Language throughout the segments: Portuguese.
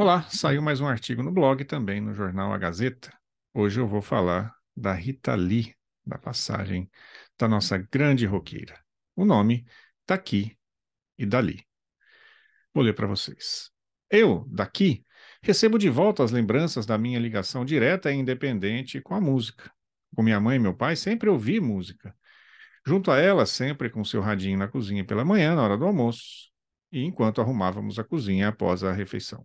Olá, saiu mais um artigo no blog também no jornal A Gazeta. Hoje eu vou falar da Rita Lee, da passagem da nossa grande roqueira. O nome daqui tá e dali. Vou ler para vocês. Eu, daqui, recebo de volta as lembranças da minha ligação direta e independente com a música. Com minha mãe e meu pai sempre ouvi música. Junto a ela, sempre com seu radinho na cozinha pela manhã, na hora do almoço, e enquanto arrumávamos a cozinha após a refeição.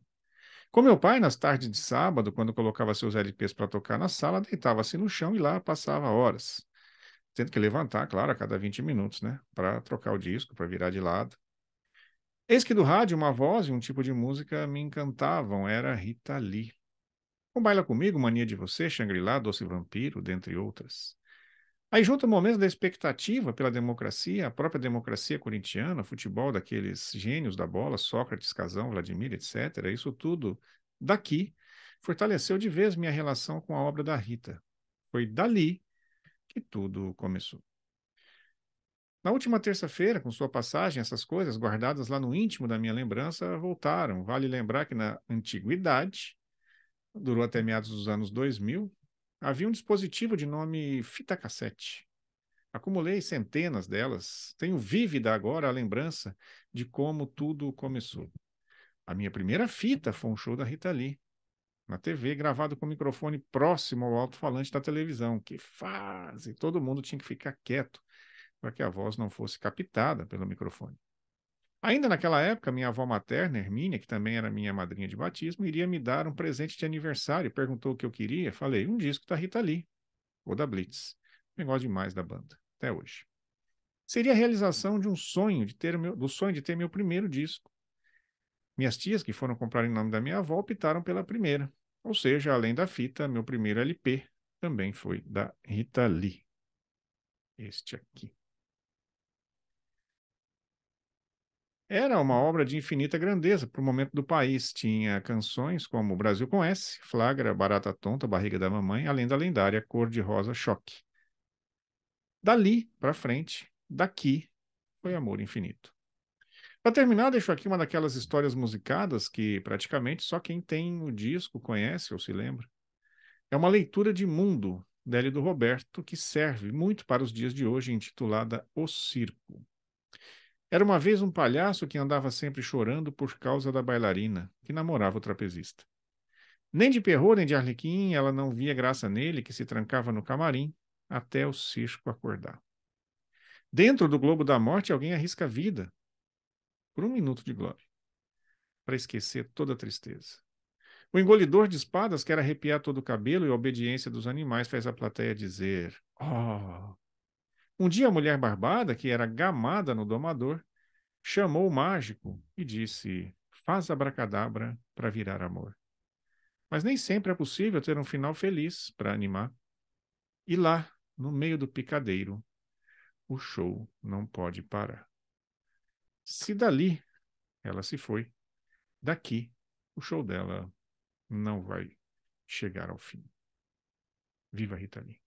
Com meu pai, nas tardes de sábado, quando colocava seus LPs para tocar na sala, deitava-se no chão e lá passava horas. Tendo que levantar, claro, a cada 20 minutos, né? Para trocar o disco, para virar de lado. Eis que do rádio uma voz e um tipo de música me encantavam, era Rita Lee. Com Baila Comigo, Mania de Você, Shangri-La, Doce Vampiro, dentre outras. Aí junta o momento da expectativa pela democracia, a própria democracia corintiana, futebol daqueles gênios da bola, Sócrates, Casão, Vladimir, etc. Isso tudo daqui fortaleceu de vez minha relação com a obra da Rita. Foi dali que tudo começou. Na última terça-feira, com sua passagem, essas coisas guardadas lá no íntimo da minha lembrança voltaram. Vale lembrar que na antiguidade, durou até meados dos anos 2000, havia um dispositivo de nome fita cassete. Acumulei centenas delas. Tenho vívida agora a lembrança de como tudo começou. A minha primeira fita foi um show da Rita Lee, na TV, gravado com o microfone próximo ao alto-falante da televisão. Que fase! Todo mundo tinha que ficar quieto para que a voz não fosse captada pelo microfone. Ainda naquela época, minha avó materna, Hermínia, que também era minha madrinha de batismo, iria me dar um presente de aniversário. Perguntou o que eu queria. Falei, um disco da Rita Lee, ou da Blitz. Negócio demais da banda, até hoje. Seria a realização de um sonho, de ter meu, do sonho de ter meu primeiro disco. Minhas tias, que foram comprar em nome da minha avó, optaram pela primeira. Ou seja, além da fita, meu primeiro LP também foi da Rita Lee. Este aqui. Era uma obra de infinita grandeza para o momento do país. Tinha canções como Brasil com S, Flagra, Barata Tonta, Barriga da Mamãe, além da lendária Cor de Rosa Choque. Dali para frente, daqui, foi amor infinito. Para terminar, deixo aqui uma daquelas histórias musicadas que praticamente só quem tem o disco conhece ou se lembra. É uma leitura de mundo, dele do Roberto, que serve muito para os dias de hoje, intitulada O Circo. Era uma vez um palhaço que andava sempre chorando por causa da bailarina, que namorava o trapezista. Nem de perro nem de Arlequim, ela não via graça nele, que se trancava no camarim até o cisco acordar. Dentro do globo da morte, alguém arrisca a vida por um minuto de glória, para esquecer toda a tristeza. O engolidor de espadas quer arrepiar todo o cabelo e a obediência dos animais faz a plateia dizer: Oh! Um dia a mulher barbada, que era gamada no domador, chamou o mágico e disse: Faz abracadabra para virar amor. Mas nem sempre é possível ter um final feliz para animar. E lá, no meio do picadeiro, o show não pode parar. Se dali ela se foi, daqui o show dela não vai chegar ao fim. Viva Rita Lee.